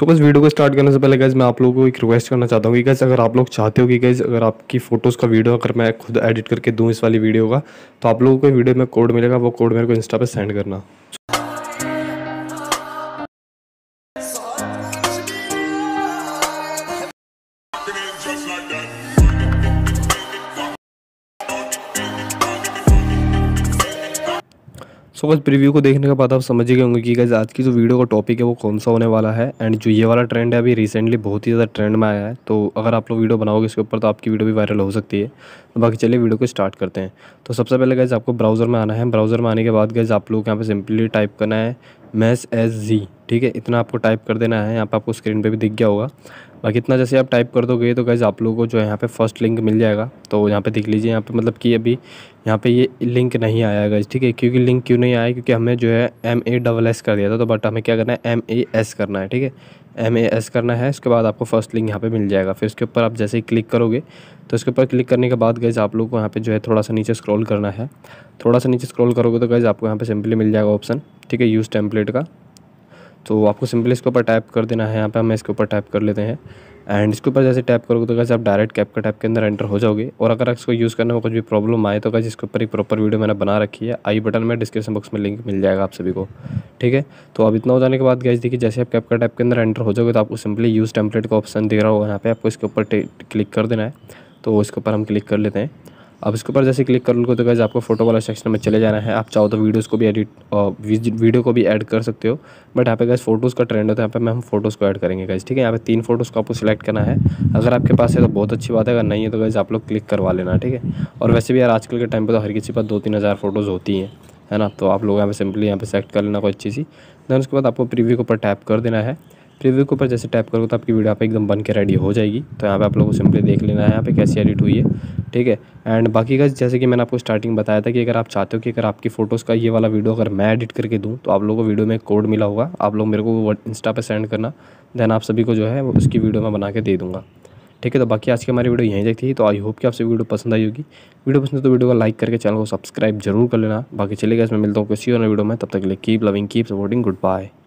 सो बस वीडियो को स्टार्ट करने से पहले गैस मैं आप लोगों को एक रिक्वेस्ट करना चाहता हूँ कि गैस अगर आप लोग चाहते हो कि गैस अगर आपकी फ़ोटोज़ का वीडियो अगर मैं खुद एडिट करके दूँ इस वाली वीडियो का तो आप लोगों को वीडियो में कोड मिलेगा वो कोड मेरे को इंस्टा पर सेंड करना सो बस प्रीव्यू को देखने के बाद आप समझ गए होंगे कि गाइज आज की जो वीडियो का टॉपिक है वो कौन सा होने वाला है एंड जो ये वाला ट्रेंड है अभी रिसेंटली बहुत ही ज़्यादा ट्रेंड में आया है तो अगर आप लोग वीडियो बनाओगे इसके ऊपर तो आपकी वीडियो भी वायरल हो सकती है तो बाकी चलिए वीडियो को स्टार्ट करते हैं तो सबसे पहले गैस आपको ब्राउज़र में आना है ब्राउज़र में आने के बाद गैस आप लोग यहाँ पर सिंपली टाइप करना है मैस एस जी ठीक है इतना आपको टाइप कर देना है यहाँ पर आपको स्क्रीन पे भी दिख गया होगा बाकी इतना जैसे आप टाइप कर दोगे तो गैज़ आप लोगों को जो है यहाँ पे फर्स्ट लिंक मिल जाएगा तो यहाँ पे देख लीजिए यहाँ पे मतलब कि अभी यहाँ पे ये लिंक नहीं आया गैज़ ठीक है क्योंकि लिंक क्यों नहीं आया क्योंकि हमें जो है एम ए डबल एस कर दिया था तो बट हमें क्या करना है एम ए एस करना है ठीक है एम ए एस करना है उसके बाद आपको फर्स्ट लिंक यहाँ पर मिल जाएगा फिर उसके ऊपर आप जैसे ही क्लिक करोगे तो इसके ऊपर क्लिक करने के बाद गैज़ आप लोग को यहाँ पे जो है थोड़ा सा नीचे स्क्रॉल करना है थोड़ा सा नीचे स्क्रॉल करोगे तो गैज़ आपको यहाँ पे सिंपली मिल जाएगा ऑप्शन ठीक है यूज़ टेम्पलेट का तो आपको सिंपली इसके ऊपर टाइप कर देना है यहाँ पे हम इसके ऊपर टाइप कर लेते हैं एंड इसके ऊपर जैसे टाइप करोगे तो कैसे आप डायरेक्ट कैप का टाइप के अंदर एंटर हो जाओगे और अगर इसको यूज़ करने में कुछ भी प्रॉब्लम आए तो कैसे इसके ऊपर एक प्रॉपर वीडियो मैंने बना रखी है आई बटन में डिस्क्रिप्शन बॉक्स में लिंक मिल जाएगा आप सभी को ठीक है तो अब इतना हो जाने के बाद गैस देखिए जैसे आप कैप का टाइप के अंदर एंटर हो जाओगे तो आपको सिंपली यूज़ टेम्पलेट का ऑप्शन दे रहा होगा यहाँ पर आपको इसके ऊपर क्लिक कर देना है तो इसके ऊपर हम क्लिक कर लेते हैं अब इसके ऊपर जैसे क्लिक कर लो तो कैसे आपको फोटो वाला सेक्शन में चले जाना है आप चाहो तो वीडियोस को भी एडिट वीडियो को भी ऐड कर सकते हो बट यहाँ पे गैस फोटोज़ का ट्रेंड होता है तो यहाँ पे मैं हम फोटोज़ को ऐड करेंगे कैसे ठीक है यहाँ पे तीन फोटोज़ को आपको सिलेक्ट करना है अगर आपके पास है तो बहुत अच्छी बात है अगर नहीं है तो गैस आप लोग क्लिक करवा लेना ठीक है और वैसे भी यार आजकल के टाइम पर तो हर किसी पर दो तीन हज़ार फोटोज़ होती हैं है ना तो आप लोग यहाँ पर सिंपली यहाँ पर सेलेक्ट कर लेना कोई अच्छी सी देन उसके बाद आपको प्रीव्यू के ऊपर टैप कर देना है प्रीव्यू के ऊपर जैसे टैप करोगे तो आपकी वीडियो आप एकदम बन के रेडी हो जाएगी तो यहाँ पे आप लोगों को सिंपली देख लेना है यहाँ पे कैसी एडिट हुई है ठीक है एंड बाकी का जैसे कि मैंने आपको स्टार्टिंग बताया था कि अगर आप चाहते हो कि अगर आपकी फ़ोटोज़ का ये वाला वीडियो अगर मैं एडिट करके दूँ तो आप लोगों को वीडियो में कोड मिला होगा आप लोग मेरे को इंस्टा पर सेंड करना देन आप सभी को जो है उसकी वीडियो मैं बना के दे दूँगा ठीक है तो बाकी आज की हमारी वीडियो यहीं देखती है तो आई होप कि आपसे वीडियो पसंद आई होगी वीडियो पसंद तो वीडियो को लाइक करके चैनल को सब्सक्राइब जरूर कर लेना बाकी चलेगा इसमें मिलता हूँ किसी और वीडियो में तब तक के लिए keep loving keep supporting good bye